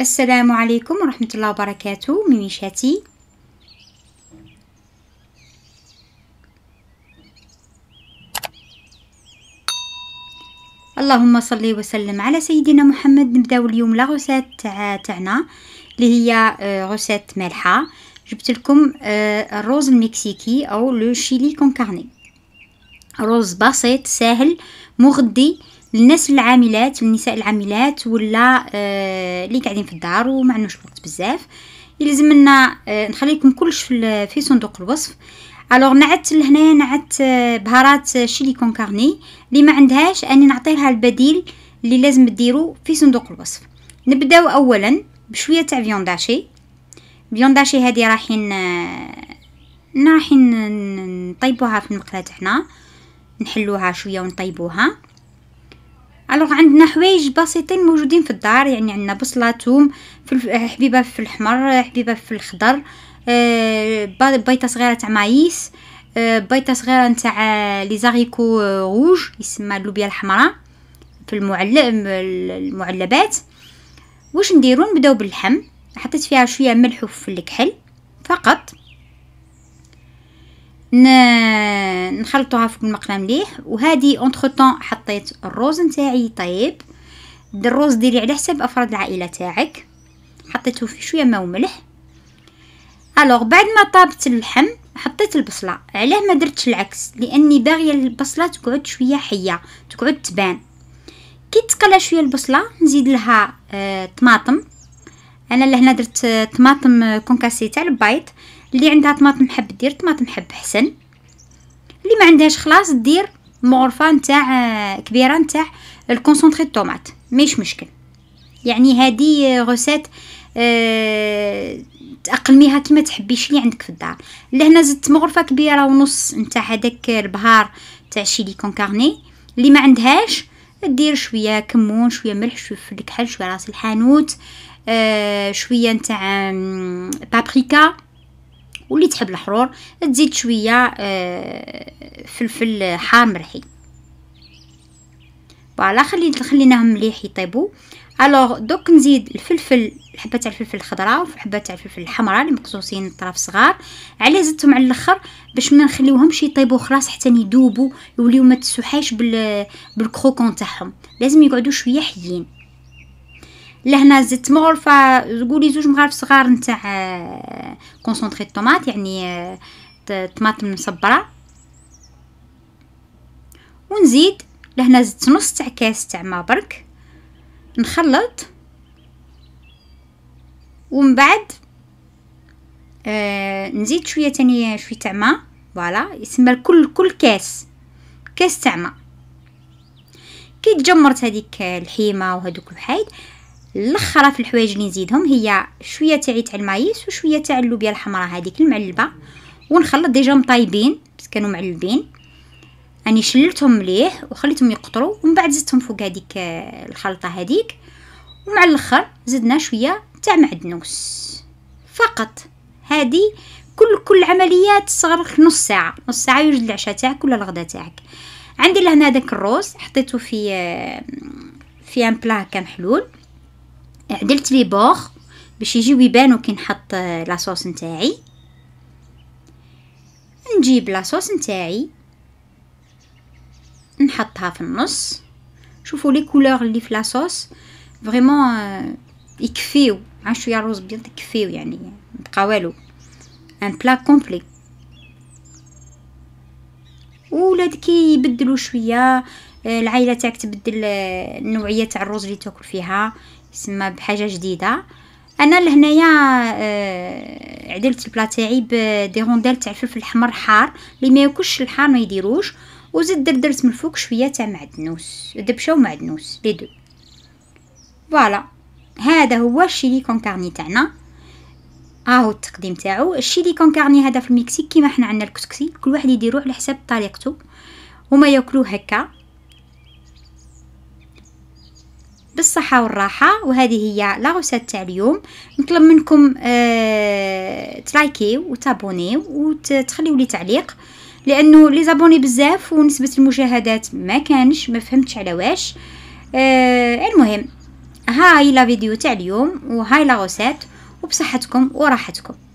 السلام عليكم ورحمة الله وبركاته ميميشاتي اللهم صل وسلم على سيدنا محمد نبداو اليوم لا غوسات تاع تاعنا اللي هي آه، غوسات مالحه جبت لكم آه، الروز المكسيكي او لو شيلي كونكارني روز بسيط سهل مغذي للناس العاملات النساء العاملات ولا آه، اللي قاعدين في الدار وما عندناش الوقت بزاف يلزمنا آه، نخلي لكم كلش في صندوق الوصف الوغ نعت لهنايا نعت آه، بهارات شيلي كارني اللي ما عندهاش اني لها البديل اللي لازم ديرو في صندوق الوصف نبداو اولا بشويه تاع فيونداشي فيونداشي هذه رايحين رايحين نطيبوها في المقله تاعنا نحلوها شويه ونطيبوها الوغ عندنا حوايج بسيطين موجودين في الدار يعني عندنا بصله ثوم حبيبه في الحمر حبيبه في الخضر آه، بيضه صغيره تاع مايس آه، بيضه صغيره تاع لي زاريكو روج يسمى اللوبيا الحمراء في المعلب المعلبات واش نديرو نبداو باللحم حطيت فيها شويه ملح وفلفل كحل فقط نخلطوها فوق المقله مليح وهذه اونتر طون حطيت الروز نتاعي طيب الروز ديري على حساب افراد العائله تاعك حطيته في شويه ماء وملح الوغ بعد ما طابت اللحم حطيت البصله علاه ما درتش العكس لاني باغيه البصله تقعد شويه حيه تقعد تبان كي تقلى شويه البصله نزيد لها آه طماطم انا لهنا درت آه، طماطم كونكاسي تاع البيض اللي عندها طماطم حب دير طماطم حب حسن اللي ما عندهاش خلاص دير مغرفه نتاع آه، كبيره نتاع الكونسونطري الطوماط مش مشكل يعني هذه غوسيت أه تاقلميها كما تحبيش اللي عندك في الدار لهنا زدت مغرفه كبيره ونص نتاع هذاك البهار تاع شيلي كارني اللي ما عندهاش دير شويه كمون شويه ملح شويه فلفل كحل شويه راس الحانوت أه شويه نتاع بابريكا واللي تحب الحرور تزيد شويه آه، فلفل حار مرحي فوالا خليت خليناهم مليح يطيبوا الوغ دوك نزيد الفلفل حبه تاع الفلفل الخضراء وحبه تاع الفلفل الحمراء اللي مقصوصين طراف صغار علاه زدتهم على الاخر باش ما نخليوهمش يطيبوا خلاص حتى يذوبوا يوليو ما تسوحاش بالكروكون تاعهم لازم يقعدوا شويه حيين لهنا زدت مغرفة قولي زوج مغارف صغار نتاع كونسونطخي آه، طوماط يعني آه، طماطم مصبرة ونزيد لهنا زدت نص تاع كاس تاع ما برك نخلط ومن بعد آه نزيد شويه تانية شويه تاع ما فوالا يسمى كل كل كاس كاس تاع ما كي تجمرت هذيك الحيمه وهذوك الحايد الاخره في الحوايج اللي نزيدهم هي شويه تاع عيت المايس وشويه تاع اللوبيا الحمراء هذيك المعلبه ونخلط ديجا مطايبين بس كانوا معلبين اني شللتهم مليح وخليتهم يقطروا ومن بعد زدتهم فوق هذيك آه، الخلطه هذيك ومع الاخر زدنا شويه تاع معدنوس فقط هذه كل كل عمليه تصغرك نص ساعه نص ساعه يوجد العشاء تاعك ولا الغداء تاعك عندي لهنا داك الروز حطيته في آه، في ان بلا كان حلول عدلت لي بوغ باش يجيو يبانو كي نحط لاصوص نتاعي نجيب لاصوص نتاعي نحطها في النص شوفوا لي كولور اللي في لاصوص فريمون euh, يكفيو مع شويه روز بيض يكفيو يعني بقى والو ان بلا كومبلي وولاد كي يبدلوا شويه العائله تاعك تبدل آه، النوعيه تاع الرز اللي تاكل فيها يسمى بحاجه جديده انا لهنايا آه، عدلت البلا تاعي بدي روندال تاع الفلفل الاحمر حار اللي ما ياكلش الحار ما يديروش وزدت دردرت من الفوق شويه تاع معدنوس دبشه ومعدنوس لي دو فوالا هذا هو الشيلي كونكارني تاعنا تاعنا هاهو التقديم تاعو الشيلي كونكارني هذا في المكسيك كيما حنا عندنا الكسكسي كل واحد يديرو على حساب طريقته هما ياكلوه هكا بالصحه والراحه وهذه هي لغوسات تاع اليوم نطلب منكم آه تلايكيو وتابوني وتخليوا لي تعليق لانه لي زابوني بزاف ونسبه المشاهدات ما كانش ما فهمتش على واش آه المهم هاي لا فيديو تاع اليوم وهاي لا وبصحتكم وراحتكم